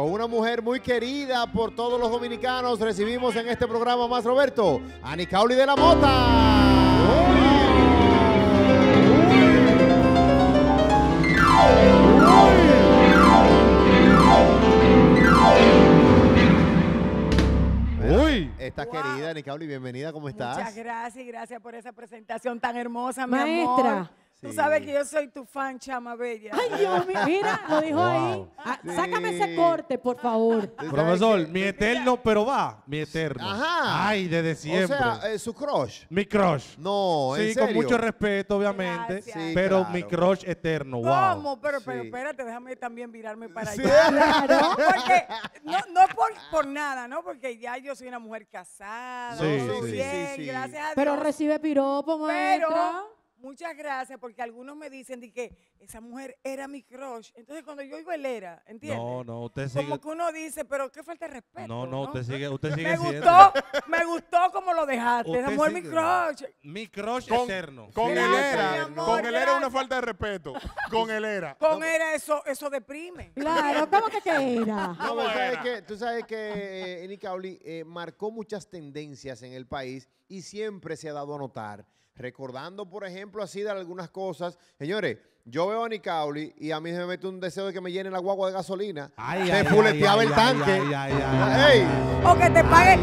con una mujer muy querida por todos los dominicanos. Recibimos en este programa más Roberto, a Nicauli de la Mota. ¡Uy! querida, Nicauli, bienvenida, ¿cómo estás? Muchas gracias, gracias por esa presentación tan hermosa, Maestra. amor. Tú sabes que yo soy tu fan, chama bella. Ay, Dios mío, mira, lo dijo ahí. Ah, sácame ese corte, por favor. Profesor, mi eh, eterno, pero va, mi eterno. Ajá. Ay, desde siempre. O sea, eh, su crush. Mi crush. No, Sí, con mucho respeto, obviamente. Sí, pero mi crush eterno, wow. ¿Cómo? Pero, pero espérate, déjame también virarme para allá. Claro. Porque, no, no por, por nada, ¿no? Porque ya yo soy una mujer casada, Sí, sí, sí, sí, gracias a Pero recibe piropo, maestra. Pero Muchas gracias, porque algunos me dicen de que esa mujer era mi crush. Entonces, cuando yo digo el era, ¿entiendes? No, no, usted sigue. Como que uno dice, pero qué falta de respeto. No, no, usted sigue, usted sigue Me gustó, me gustó como lo dejaste. esa mujer, mi crush. Mi crush Con, eterno. con era, con el era una falta de respeto. Con el era. Con era, eso, eso deprime. Claro, ¿cómo que qué era? No, sabes que, tú sabes que eh, eh, marcó muchas tendencias en el país y siempre se ha dado a notar recordando, por ejemplo, así de algunas cosas. Señores, yo veo a Nicauli y a mí se me mete un deseo de que me llenen la guagua de gasolina. Ay, me ay, el tanque. O que te pague,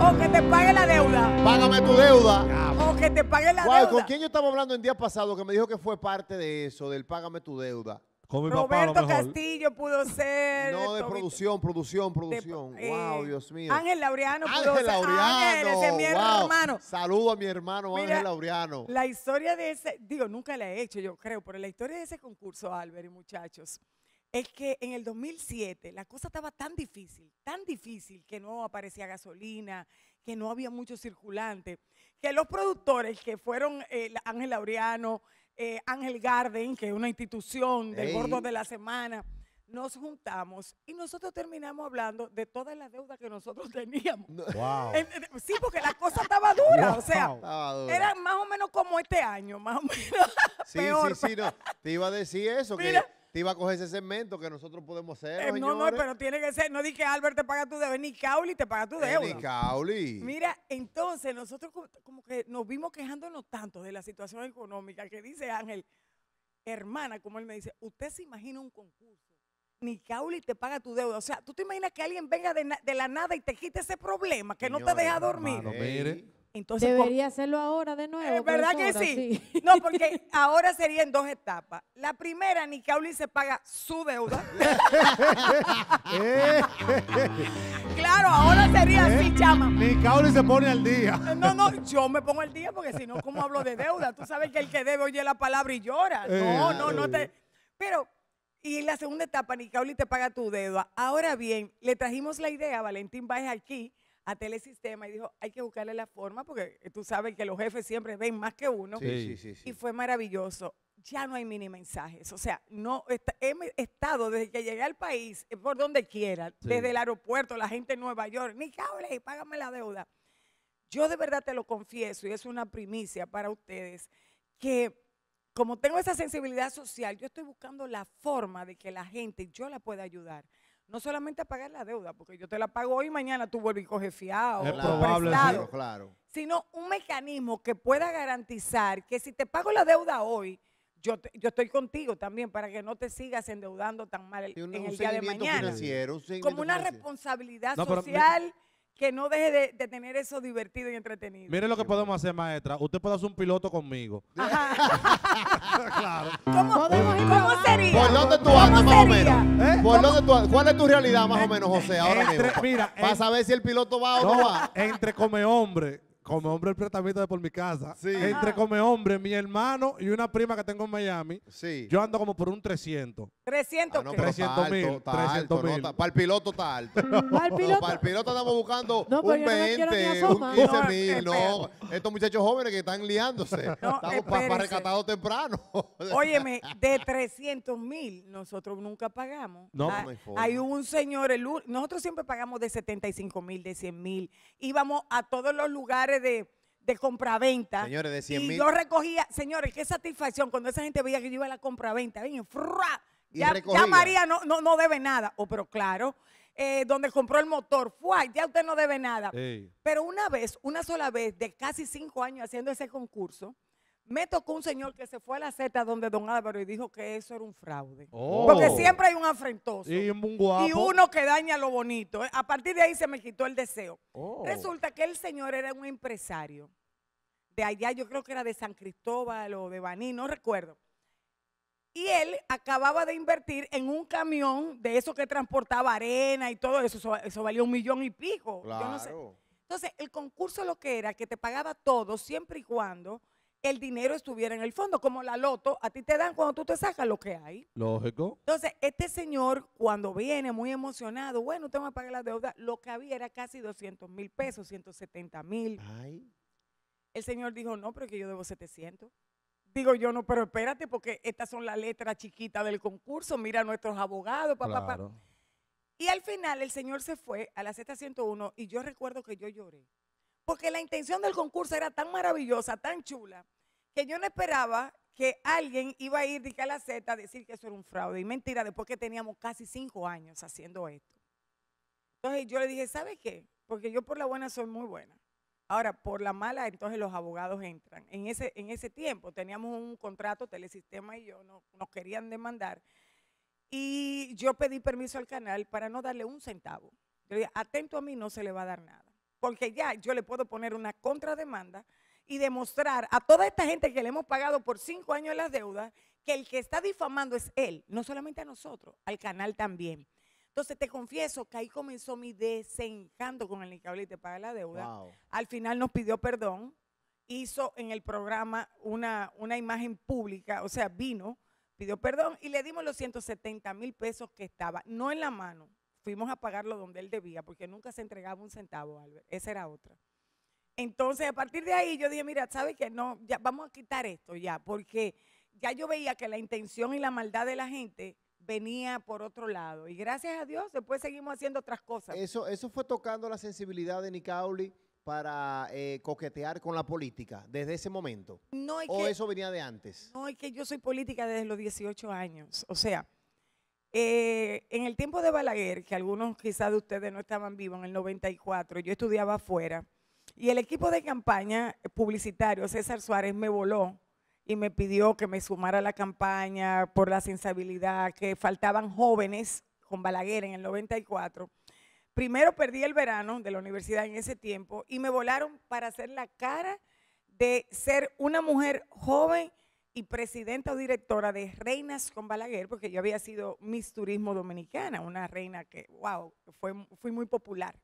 o que te pague la deuda. Págame tu deuda. O que te pague la deuda. ¿Con quién yo estaba hablando el día pasado que me dijo que fue parte de eso, del págame tu deuda? Roberto Castillo pudo ser. No, de producción, producción, producción. wow, eh, Dios mío. Ángel Laureano pudo Ángel Laureano. mi hermano. Saludo a mi hermano Ángel Laureano. La historia de ese, digo, nunca la he hecho, yo creo, pero la historia de ese concurso, Albert y muchachos, es que en el 2007 la cosa estaba tan difícil, tan difícil que no aparecía gasolina, que no había mucho circulante, que los productores que fueron eh, Ángel Laureano, eh, Ángel Garden, que es una institución del gordo de la semana, nos juntamos y nosotros terminamos hablando de todas las deudas que nosotros teníamos. Sí, porque la cosa estaba dura, o sea, era más o menos como este año, más o menos. Sí, sí, sí, te iba a decir eso, que te iba a coger ese segmento que nosotros podemos hacer. Eh, no, no, pero tiene que ser. No di que Albert te paga tu deuda, ni Cauli te paga tu eh, deuda. ni Cauli. Mira, entonces nosotros como que nos vimos quejándonos tanto de la situación económica que dice Ángel, hermana, como él me dice, usted se imagina un concurso. Ni Cauli te paga tu deuda. O sea, ¿tú te imaginas que alguien venga de, la nada y te quite ese problema que no te deja dormir? mire. Debería hacerlo ahora de nuevo. Es eh, verdad que sí? No, porque ahora sería en dos etapas. La primera, Nicauli se paga su deuda. claro, ahora sería así, eh, chama. Nicauli se pone al día. No, no, yo me pongo al día porque si no, ¿cómo hablo de deuda? Tú sabes que el que debe oye la palabra y llora. Eh, no, no, no te. Pero y en la segunda etapa, Ni Nicauli te paga tu deuda. Ahora bien, le trajimos la idea a Valentín Baez aquí a Telesistema y dijo, hay que buscarle la forma porque eh, tú sabes que los jefes siempre ven más que uno. Sí, sí, sí, y fue maravilloso. Ya no hay mini mensajes. O sea, no he estado desde que llegué al país, eh, por donde quiera, desde el aeropuerto, la gente en Nueva York, ni cable, y págame la deuda. Yo de verdad te lo confieso, y es una primicia para ustedes, que como tengo esa sensibilidad social, yo estoy buscando la forma de que la gente, yo la pueda ayudar. No solamente pagar la deuda, porque yo te la pago hoy y mañana tú vuelves y coges fiado. Es probable, claro. Sino un mecanismo que pueda garantizar que si te pago la deuda hoy, yo, yo estoy contigo también para que no te sigas endeudando tan mal el, en el día de mañana. Como una responsabilidad social que no deje de, tener eso divertido y entretenido. Mire lo que podemos hacer, maestra. Usted puede hacer un piloto conmigo. claro. ¿Cómo, ¿Cómo, sería? ¿Por dónde tú andas, más o menos? ¿Eh? ¿Por dónde tú, ¿Cuál es tu realidad, más o menos, José, ahora mira. mismo? Mira, para saber si el piloto va o no, va. Entre come hombre. Come hombre el tratamiento de por mi casa. Entre come hombre, mi hermano y una prima que tengo en Miami. Sí. Yo ando como por un 300. 300 ah, no, 300 mil. 300 mil. para el piloto está alto. ¿Para, el piloto? estamos buscando un 20, un 15 mil. No, estos muchachos jóvenes que están liándose. estamos para rescatados temprano. Óyeme, de 300 mil nosotros nunca pagamos. No, ah, hay, hay un señor, nosotros siempre pagamos de 75 mil, de 100 mil. Íbamos a todos los lugares de de compraventa. Señores, de 100 mil. Y yo recogía, señores, qué satisfacción cuando esa gente veía que yo iba a la compraventa. Ven, ya, María no, debe nada. O, oh, pero claro, eh, donde compró el motor, fue, ya usted no debe nada. Pero una vez, una sola vez, de casi cinco años haciendo ese concurso, me tocó un señor que se fue a la Z donde don Álvaro y dijo que eso era un fraude. Oh. Porque siempre hay un afrentoso. Y, uno que daña lo bonito. Eh, a partir de ahí se me quitó el deseo. Oh. Resulta que el señor era un empresario de allá, yo creo que era de San Cristóbal o de Baní, no recuerdo. Y él acababa de invertir en un camión de eso que transportaba arena y todo eso. Eso, valía un millón y pico. no sé. Entonces, el concurso lo que era, que te pagaba todo siempre y cuando el dinero estuviera en el fondo, como la loto, a ti te dan cuando tú te sacas lo que hay. Lógico. Entonces, este señor, cuando viene muy emocionado, bueno, usted a pagar la deuda, lo que había era casi 200 mil pesos, 170 mil. El señor dijo, no, pero que yo debo 700. Digo yo, no, pero espérate, porque estas son las letras chiquitas del concurso, mira nuestros abogados, papá, papá. Y al final el señor se fue a la Z101 y yo recuerdo que yo lloré, porque la intención del concurso era tan maravillosa, tan chula, que yo no esperaba que alguien iba a ir a la Z a decir que eso era un fraude. Y mentira, después que teníamos casi cinco años haciendo esto. Entonces yo le dije, sabes qué? Porque yo por la buena soy muy buena. Ahora, por la mala, entonces los abogados entran. En ese, en ese tiempo teníamos un contrato, Telesistema y yo, no, nos querían demandar. Y yo pedí permiso al canal para no darle un centavo. Yo dije, atento a mí, no se le va a dar nada. Porque ya yo le puedo poner una contrademanda y demostrar a toda esta gente que le hemos pagado por cinco años las deudas que el que está difamando es él, no solamente a nosotros, al canal también. Entonces te confieso que ahí comenzó mi desencanto con el Incable y te paga la deuda. Al final nos pidió perdón, hizo en el programa una, una imagen pública, o sea, vino, pidió perdón y le dimos los 170 mil pesos que estaba, no en la mano, fuimos a pagarlo donde él debía, porque nunca se entregaba un centavo, Albert, esa era otra. Entonces, a partir de ahí yo dije, mira, ¿sabes qué? No, ya vamos a quitar esto ya, porque ya yo veía que la intención y la maldad de la gente venía por otro lado. Y gracias a Dios, después seguimos haciendo otras cosas. Eso, eso fue tocando la sensibilidad de Nicauli para eh, coquetear con la política desde ese momento. No, ¿O eso venía de antes? No, es que yo soy política desde los 18 años. O sea, eh, en el tiempo de Balaguer, que algunos quizás de ustedes no estaban vivos, en el 94, yo estudiaba afuera. Y el equipo de campaña publicitario, César Suárez, me voló y me pidió que me sumara a la campaña por la sensibilidad, que faltaban jóvenes con Balaguer en el 94. Primero perdí el verano de la universidad en ese tiempo y me volaron para hacer la cara de ser una mujer joven y presidenta o directora de Reinas con Balaguer, porque yo había sido Miss Turismo Dominicana, una reina que, wow, fue, fui muy popular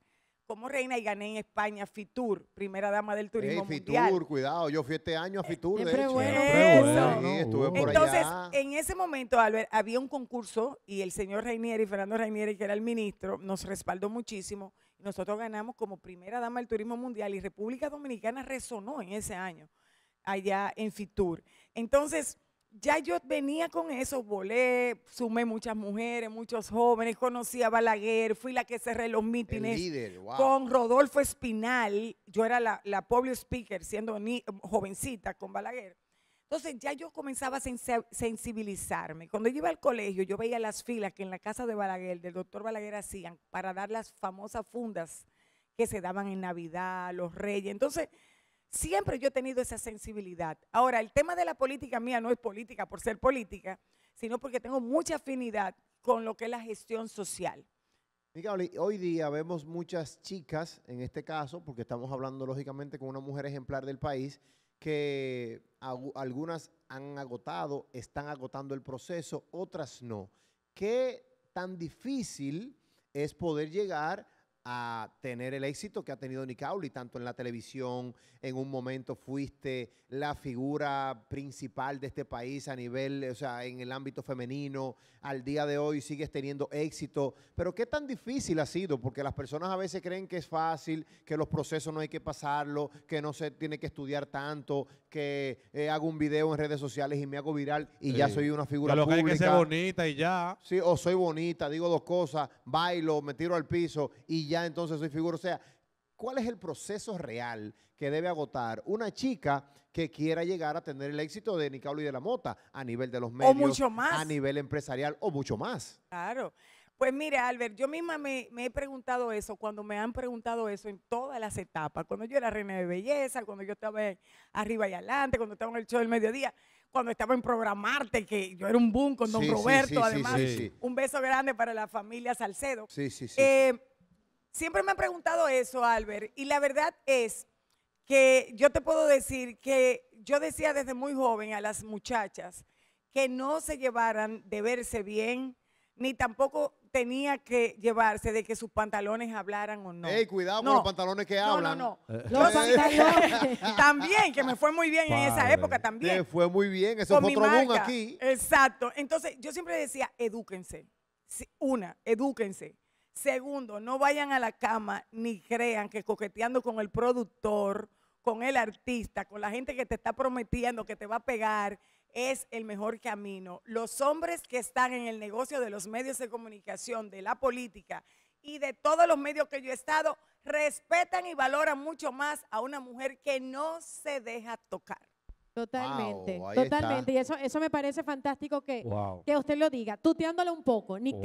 como reina y gané en España Fitur, primera dama del turismo Mundial. Fitur, cuidado, yo fui este año a eh, Fitur, de hecho. estuve Entonces, en ese momento, Albert, había un concurso y el señor Reinieri, Fernando Reinieri, que era el ministro, nos respaldó muchísimo. Nosotros ganamos como primera dama del turismo mundial y República Dominicana resonó en ese año allá en Fitur. Entonces, ya yo venía con eso, volé, sumé muchas mujeres, muchos jóvenes, conocí a Balaguer, fui la que cerré los mítines. Con Rodolfo Espinal, yo era la, la public speaker siendo ni, jovencita con Balaguer. Entonces ya yo comenzaba a sensibilizarme. Cuando yo iba al colegio, yo veía las filas que en la casa de Balaguer, del doctor Balaguer, hacían para dar las famosas fundas que se daban en Navidad, los reyes. Entonces Siempre yo he tenido esa sensibilidad. Ahora, el tema de la política mía no es política por ser política, sino porque tengo mucha afinidad con lo que es la gestión social. Miguel, hoy día vemos muchas chicas, en este caso, porque estamos hablando lógicamente con una mujer ejemplar del país, que algunas han agotado, están agotando el proceso, otras no. ¿Qué tan difícil es poder llegar a tener el éxito que ha tenido Nicauli, tanto en la televisión, en un momento fuiste la figura principal de este país a nivel, o sea, en el ámbito femenino, al día de hoy sigues teniendo éxito, pero ¿qué tan difícil ha sido? Porque las personas a veces creen que es fácil, que los procesos no hay que pasarlo, que no se tiene que estudiar tanto, que eh, hago un video en redes sociales y me hago viral y ya soy una figura lo pública. Que bonita y ya. Sí, o soy bonita, digo dos cosas, bailo, me tiro al piso y ya entonces soy figura. O sea, ¿cuál es el proceso real que debe agotar una chica que quiera llegar a tener el éxito de Nicaulo y de la Mota a nivel de los medios? O mucho más. A nivel empresarial o mucho más. Claro. Pues mire, Albert, yo misma me, he preguntado eso, cuando me han preguntado eso en todas las etapas, cuando yo era reina de belleza, cuando yo estaba arriba y adelante, cuando estaba en el show del mediodía, cuando estaba en programarte, que yo era un boom con don Roberto, además. Un beso grande para la familia Salcedo. Sí, sí, sí. Eh, Siempre me han preguntado eso, Albert, y la verdad es que yo te puedo decir que yo decía desde muy joven a las muchachas que no se llevaran de verse bien, ni tampoco tenía que llevarse de que sus pantalones hablaran o no. Ey, cuidado con los pantalones que hablan. No, no, eh. no. Los pantalones. también, que me fue muy bien en esa época también. fue muy bien, eso fue otro boom aquí. Exacto. Entonces, yo siempre decía, edúquense. Una, edúquense. Segundo, no vayan a la cama ni crean que coqueteando con el productor, con el artista, con la gente que te está prometiendo que te va a pegar, es el mejor camino. Los hombres que están en el negocio de los medios de comunicación, de la política y de todos los medios que yo he estado, respetan y valoran mucho más a una mujer que no se deja tocar. Totalmente, totalmente. Y eso, eso me parece fantástico que, que usted lo diga, tuteándole un poco, Nick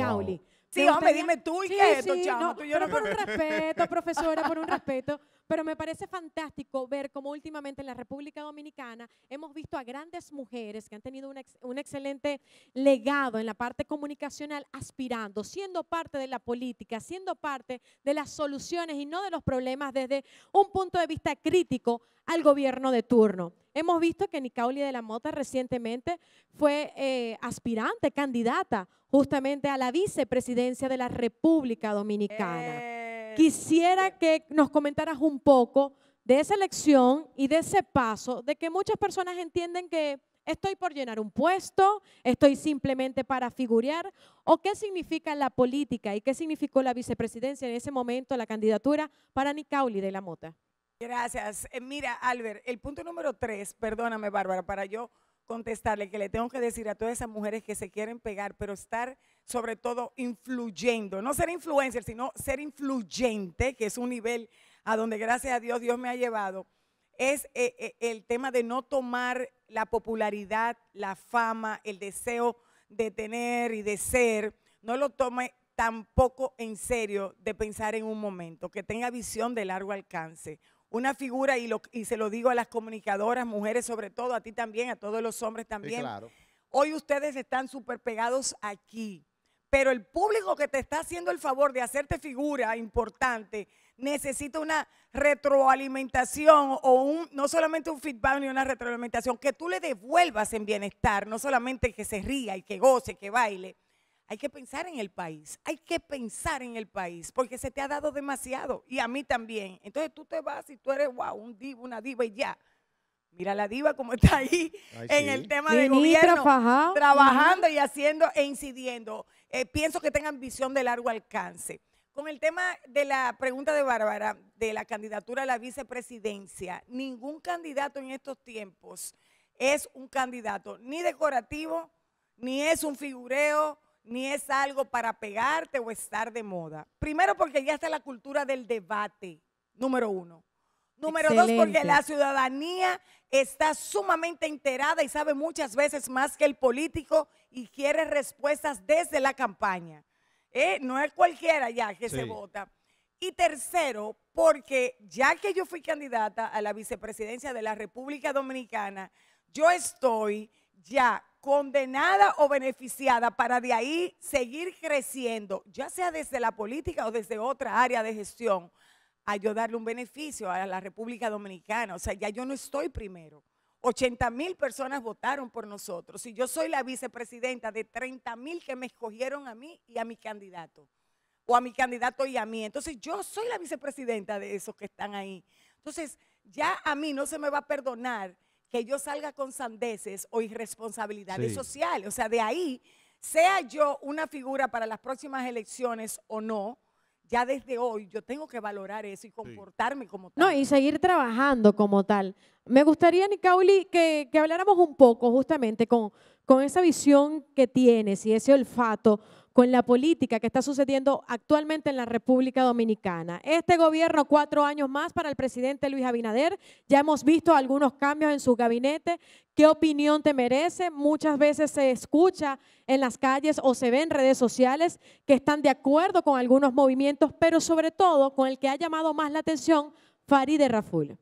Sí, hombre, dime tú y qué es esto, tú yo pero por un respeto, profesora, por un respeto. Pero me parece fantástico ver cómo últimamente en la República Dominicana hemos visto a grandes mujeres que han tenido un, excelente legado en la parte comunicacional aspirando, siendo parte de la política, siendo parte de las soluciones y no de los problemas desde un punto de vista crítico al gobierno de turno. Hemos visto que Nicauli de la Mota recientemente fue eh, aspirante, candidata justamente a la vicepresidencia de la República Dominicana. Eh, Quisiera que nos comentaras un poco de esa elección y de ese paso, de que muchas personas entienden que estoy por llenar un puesto, estoy simplemente para figurear, o qué significa la política y qué significó la vicepresidencia en ese momento, la candidatura para Nicauli de la Mota. Gracias. Eh, mira, Albert, el punto número tres, perdóname, Bárbara, para yo contestarle que le tengo que decir a todas esas mujeres que se quieren pegar, pero estar sobre todo influyendo, no ser influencer, sino ser influyente, que es un nivel a donde gracias a Dios Dios me ha llevado, es eh, eh, el tema de no tomar la popularidad, la fama, el deseo de tener y de ser, no lo tome tampoco en serio de pensar en un momento, que tenga visión de largo alcance, una figura, y, se lo digo a las comunicadoras, mujeres sobre todo, a ti también, a todos los hombres también. Hoy ustedes están súper pegados aquí, pero el público que te está haciendo el favor de hacerte figura importante necesita una retroalimentación o un, no solamente un feedback ni una retroalimentación, que tú le devuelvas en bienestar, no solamente que se ría y que goce, que baile, hay que pensar en el país, hay que pensar en el país, porque se te ha dado demasiado y a mí también. Entonces tú te vas y tú eres, wow, un divo, una diva y ya. Mira la diva como está ahí en el tema de gobierno, trabajando y haciendo e incidiendo. Eh, pienso que tengan visión de largo alcance. Con el tema de la pregunta de Bárbara, de la candidatura a la vicepresidencia, ningún candidato en estos tiempos es un candidato ni decorativo, ni es un figureo, ni es algo para pegarte o estar de moda. Primero porque ya está la cultura del debate, número uno. Número dos, porque la ciudadanía está sumamente enterada y sabe muchas veces más que el político y quiere respuestas desde la campaña. Eh, no es cualquiera ya que se vota. Y tercero, porque ya que yo fui candidata a la vicepresidencia de la República Dominicana, yo estoy ya condenada o beneficiada para de ahí seguir creciendo, ya sea desde la política o desde otra área de gestión, a darle un beneficio a la República Dominicana. O sea, ya yo no estoy primero. 80 mil personas votaron por nosotros y yo soy la vicepresidenta de 30 mil que me escogieron a mí y a mi candidato, o a mi candidato y a mí. Entonces yo soy la vicepresidenta de esos que están ahí. Entonces ya a mí no se me va a perdonar que yo salga con sandeces o irresponsabilidades sociales. O sea, de ahí, sea yo una figura para las próximas elecciones o no, ya desde hoy yo tengo que valorar eso y comportarme como tal. No, y seguir trabajando como tal. Me gustaría, Nicauli, que, habláramos un poco justamente con, con esa visión que tienes y ese olfato con la política que está sucediendo actualmente en la República Dominicana. Este gobierno, cuatro años más para el presidente Luis Abinader. Ya hemos visto algunos cambios en su gabinete. ¿Qué opinión te merece? Muchas veces se escucha en las calles o se ve en redes sociales que están de acuerdo con algunos movimientos, pero sobre todo con el que ha llamado más la atención, Farideh Raful,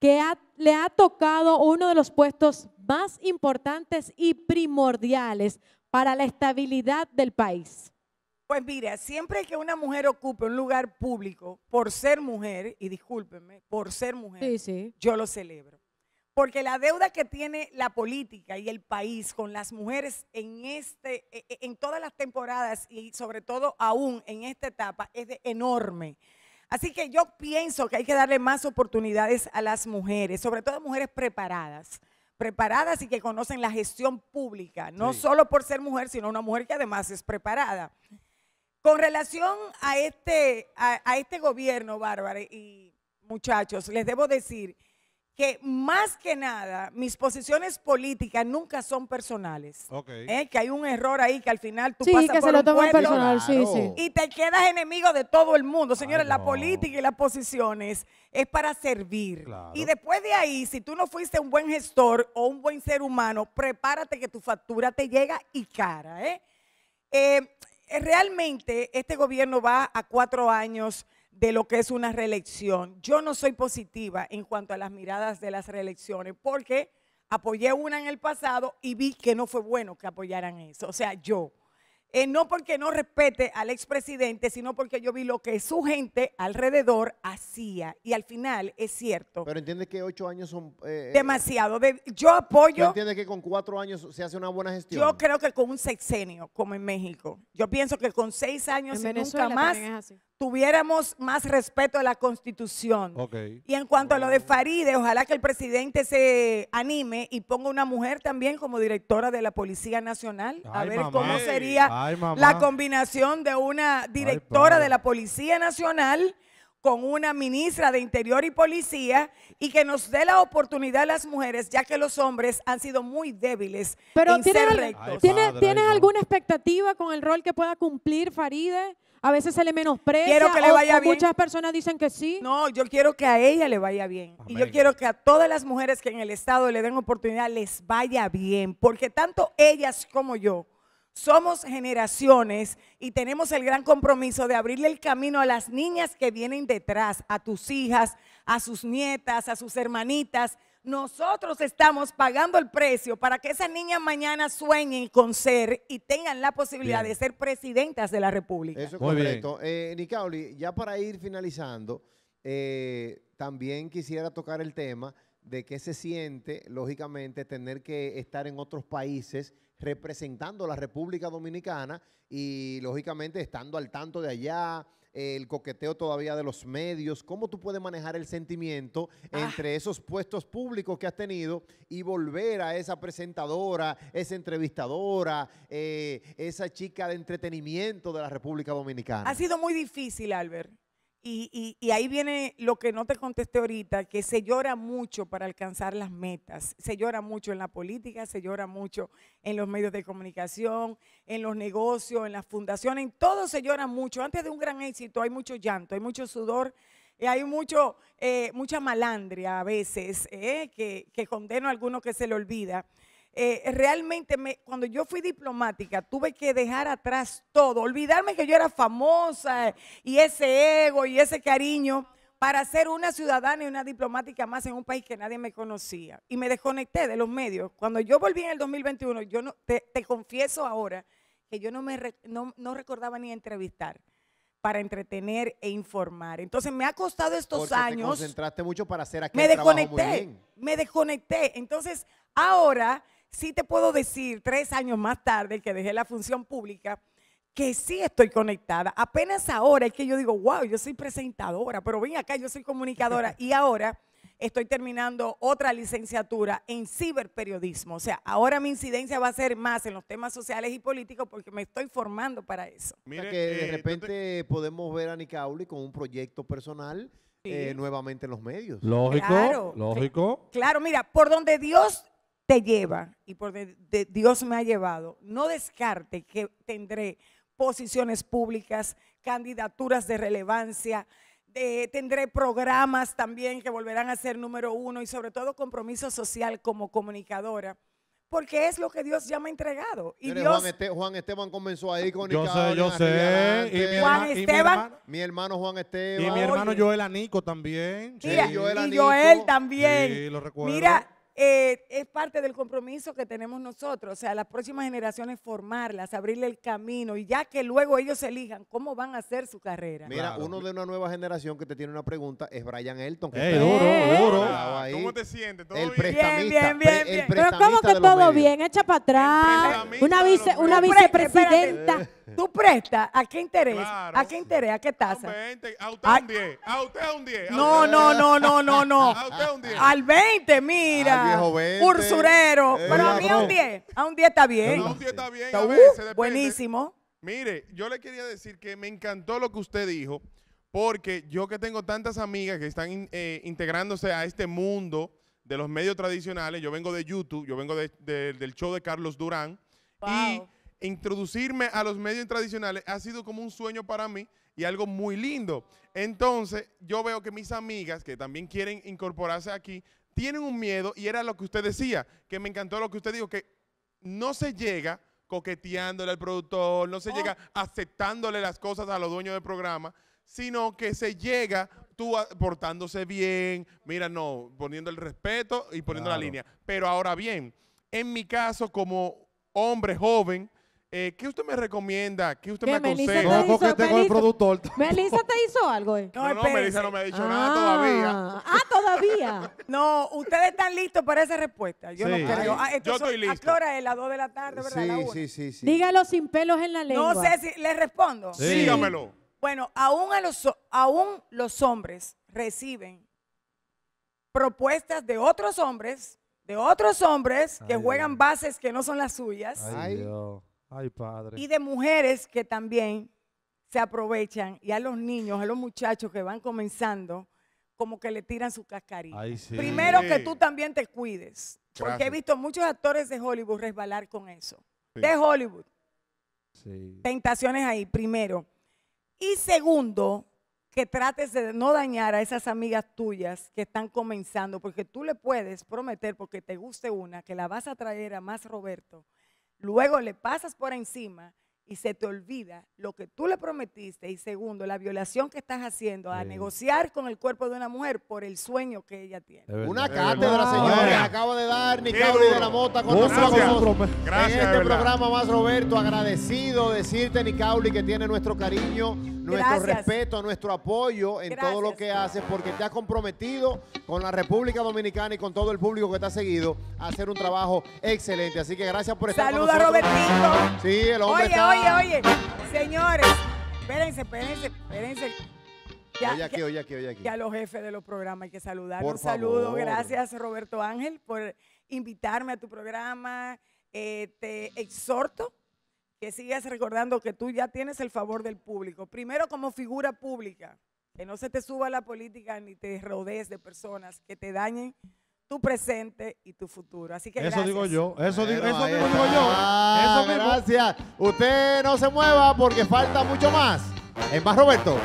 que le ha tocado uno de los puestos más importantes y primordiales para la estabilidad del país? Pues mira, siempre que una mujer ocupe un lugar público por ser mujer, y discúlpenme, por ser mujer, yo lo celebro. Porque la deuda que tiene la política y el país con las mujeres en, este, e, e, en todas las temporadas y sobre todo aún en esta etapa es enorme. Así que yo pienso que hay que darle más oportunidades a las mujeres, sobre todo mujeres preparadas preparadas y que conocen la gestión pública, no solo por ser mujer, sino una mujer que además es preparada. Con relación a este, a, a este gobierno, Bárbara y muchachos, les debo decir que más que nada mis posiciones políticas nunca son personales. ¿eh? Que hay un error ahí que al final tú pasas por un pueblo y te quedas enemigo de todo el mundo. Señores, la política y las posiciones es para servir. Y después de ahí, si tú no fuiste un buen gestor o un buen ser humano, prepárate que tu factura te llega y cara. ¿eh? Eh, realmente este gobierno va a cuatro años de lo que es una reelección. Yo no soy positiva en cuanto a las miradas de las reelecciones porque apoyé una en el pasado y vi que no fue bueno que apoyaran eso. O sea, yo. Eh, no porque no respete al expresidente, sino porque yo vi lo que su gente alrededor hacía. Y al final es cierto. Pero entiende que ocho años son... Eh, eh, demasiado. yo apoyo... entiende que con cuatro años se hace una buena gestión? Yo creo que con un sexenio, como en México. Yo pienso que con seis años y nunca más tuviéramos más respeto a la Constitución. Y en cuanto a lo de Faride, ojalá que el presidente se anime y ponga una mujer también como directora de la Policía Nacional, a ver cómo sería la combinación de una directora de la Policía Nacional con una ministra de Interior y Policía y que nos dé la oportunidad a las mujeres, ya que los hombres han sido muy débiles. Pero en ¿tienes, alguna expectativa con el rol que pueda cumplir Faride? A veces se le menosprecia. Quiero que le vaya bien. Muchas personas dicen que sí. No, yo quiero que a ella le vaya bien. Y yo quiero que a todas las mujeres que en el Estado le den oportunidad les vaya bien. Porque tanto ellas como yo somos generaciones y tenemos el gran compromiso de abrirle el camino a las niñas que vienen detrás, a tus hijas, a sus nietas, a sus hermanitas. Nosotros estamos pagando el precio para que esas niñas mañana sueñen con ser y tengan la posibilidad de ser presidentas de la República. Eso es correcto. Eh, ya para ir finalizando, eh, también quisiera tocar el tema de qué se siente, lógicamente, tener que estar en otros países representando la República Dominicana y lógicamente estando al tanto de allá, el coqueteo todavía de los medios, cómo tú puedes manejar el sentimiento ah. entre esos puestos públicos que has tenido y volver a esa presentadora, esa entrevistadora, eh, esa chica de entretenimiento de la República Dominicana. Ha sido muy difícil, Albert. Y, ahí viene lo que no te contesté ahorita, que se llora mucho para alcanzar las metas. Se llora mucho en la política, se llora mucho en los medios de comunicación, en los negocios, en las fundaciones, en todo se llora mucho. Antes de un gran éxito hay mucho llanto, hay mucho sudor, y eh, hay mucho, eh, mucha malandria a veces, eh, que, condeno a algunos que se le olvida. Eh, realmente me, cuando yo fui diplomática tuve que dejar atrás todo, olvidarme que yo era famosa y ese ego y ese cariño para ser una ciudadana y una diplomática más en un país que nadie me conocía. Y me desconecté de los medios. Cuando yo volví en el 2021, yo no, te, confieso ahora que yo no, me, no, recordaba ni entrevistar para entretener e informar. Entonces me ha costado estos años. Te concentraste mucho para hacer aquí. Me desconecté, muy bien. me desconecté. Entonces ahora sí te puedo decir tres años más tarde que dejé la función pública, que sí estoy conectada. Apenas ahora es que yo digo, wow, yo soy presentadora, pero ven acá, yo soy comunicadora y ahora estoy terminando otra licenciatura en ciberperiodismo. O sea, ahora mi incidencia va a ser más en los temas sociales y políticos porque me estoy formando para eso. Mira que de eh, repente podemos ver a Nicauli con un proyecto personal eh, nuevamente en los medios. Lógico, claro, lógico. Claro, mira, por donde Dios te lleva y por Dios me ha llevado, no descarte que tendré posiciones públicas, candidaturas de relevancia, tendré programas también que volverán a ser número uno y sobre todo compromiso social como comunicadora. Porque es lo que Dios ya me ha entregado. Y este, Juan, Esteban comenzó ahí con Yo sé, yo sé. Juan Esteban. mi, hermano, Juan Esteban. Y mi hermano Joel Anico también. y Joel también. Sí, lo recuerdo. Mira, eh, es parte del compromiso que tenemos nosotros, o sea, las próximas generaciones formarlas, abrirle el camino y ya que luego ellos elijan cómo van a hacer su carrera. Mira, uno de una nueva generación que te tiene una pregunta es Brian Elton. Que duro, duro. Ah, ¿Cómo te sientes? ¿Todo el bien? Bien, bien, Pero ¿cómo que todo bien? Echa para atrás. Una, vice, una vicepresidenta. Tú prestas, ¿a qué interés? ¿A qué interés? ¿A qué tasa? Ah, a usted un 10. A usted un 10. No, no, no, no, no, no. A usted un 10. Al 20, mira. Cursurero. Eh, pero a mí a un 10. está bien. A un 10 está bien. Uh, buenísimo. Mire, yo le quería decir que me encantó lo que usted dijo, porque yo que tengo tantas amigas que están eh, integrándose a este mundo de los medios tradicionales, yo vengo de YouTube, yo vengo del show de Carlos Durán, y introducirme a los medios tradicionales ha sido como un sueño para mí y algo muy lindo. Entonces, yo veo que mis amigas que también quieren incorporarse aquí tienen un miedo y era lo que usted decía, que me encantó lo que usted dijo, que no se llega coqueteándole al productor, no se oh. llega aceptándole las cosas a los dueños del programa, sino que se llega tú portándose bien, mira, no, poniendo el respeto y poniendo la línea. Pero ahora bien, en mi caso como hombre joven, eh, ¿Qué usted me recomienda? ¿Qué usted me aconseja? No, porque tengo el productor. Melissa te hizo algo. Eh. No, No, Melissa no me ha dicho nada ah. todavía. Ah, todavía. No, ustedes están listos para esa respuesta. Yo no ah, Yo estoy ¿A listo. ¿Las 2 de la tarde, verdad? Sí, sí, sí, Dígalo sin pelos en la lengua. No sé si les respondo. Sí. Dígamelo. Bueno, aún, a los, aún los hombres reciben propuestas de otros hombres, de otros hombres que juegan bases que no son las suyas, Ay. Dios. Ay, padre. Y de mujeres que también se aprovechan y a los niños, a los muchachos que van comenzando, como que le tiran su cascarita. Primero que tú también te cuides, porque he visto muchos actores de Hollywood resbalar con eso. De Hollywood. Tentaciones ahí, primero. Y segundo, que trates de no dañar a esas amigas tuyas que están comenzando, porque tú le puedes prometer, porque te guste una, que la vas a traer a más Roberto luego le pasas por encima y se te olvida lo que tú le prometiste y segundo, la violación que estás haciendo a negociar con el cuerpo de una mujer por el sueño que ella tiene. Una cátedra, señores, de dar Nicauli de la Mota con nosotros en este programa más, Roberto. Agradecido decirte, Nicauli, que tiene nuestro cariño, nuestro respeto, nuestro apoyo en todo lo que haces porque te ha comprometido con la República Dominicana y con todo el público que te ha seguido a hacer un trabajo excelente. Así que gracias por estar Saluda Saluda, Robertito. Sí, el hombre está... Ah. oye, Señores, espérense, espérense, espérense. Ya, Ya los jefes de los programas hay que saludar. Un saludo, gracias Roberto Ángel por invitarme a tu programa. Eh, te exhorto que sigas recordando que tú ya tienes el favor del público. Primero como figura pública, que no se te suba la política ni te rodees de personas que te dañen tu presente y tu futuro. Así que eso digo yo, eso, digo, eso digo yo. eso ah, gracias. Usted no se mueva porque falta mucho más. Es más Roberto.